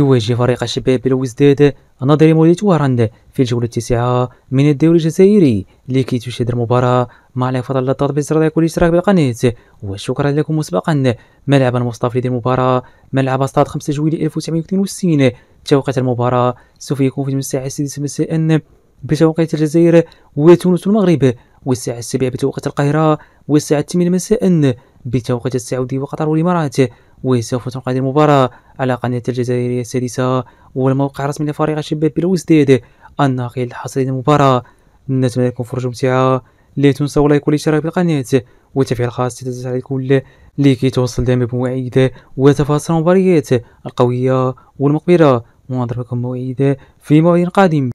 يواجه فريق الشباب بلوزداد نظري موليت وارند في الجولة التاسعة من الدوري الجزائري لكي تشاهد المباراة مع لا فضل الضغط الاشتراك والاشتراك بالقناة وشكرا لكم مسبقا ملعب المصطفى للمباراة ملعب استاد 5 جويلية 1962 توقيت المباراة سوف يكون في الساعة 6 مساء بتوقيت الجزائر وتونس والمغرب والساعة 7 بتوقيت القاهرة والساعة 8 مساء بالتوقيت السعودي وقطر والإمارات وسوف تنقاد المباراة على قناة الجزائرية السادسة والموقع الرسمي لفريق الشباب بالوزداد الناقل الحصري للمباراة نتمنى لكم فرجة ممتعة لا تنسوا لايك والاشتراك بالقناة وتفعيل الخاص تتزحف على الكل لكي توصل دائما بمواعيد وتفاصيل المباريات القوية والمقبلة ونضربكم موعد في موعد قادم